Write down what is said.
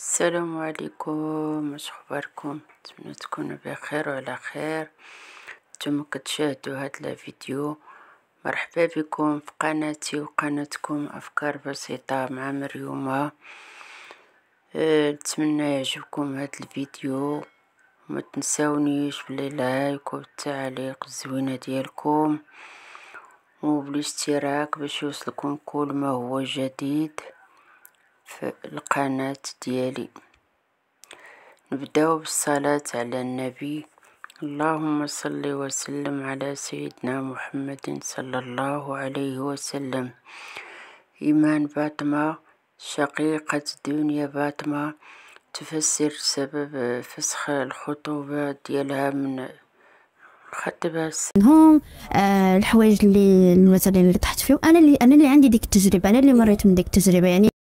السلام عليكم واش اخباركم نتمنى تكونوا بخير وعلى خير نتوما كتشاهدوا هاد لا فيديو مرحبا بكم في قناتي وقناتكم افكار بسيطه مع مريومه آه، نتمنى يعجبكم هاد الفيديو ما تنساونيش بلي لايك والتعليق الزوينه ديالكم وبالاشتراك باش يوصلكم كل ما هو جديد في القناة ديالي نبداو بالصلاة على النبي اللهم صل وسلم على سيدنا محمد صلى الله عليه وسلم إيمان باتما شقيقة دنيا باتما تفسر سبب فسخ الخطوبة ديالها من هم آه، الحوايج اللي المثلين اللي طحت فيهم انا اللي انا اللي عندي ديك التجربه انا اللي مريت من ديك التجربه يعني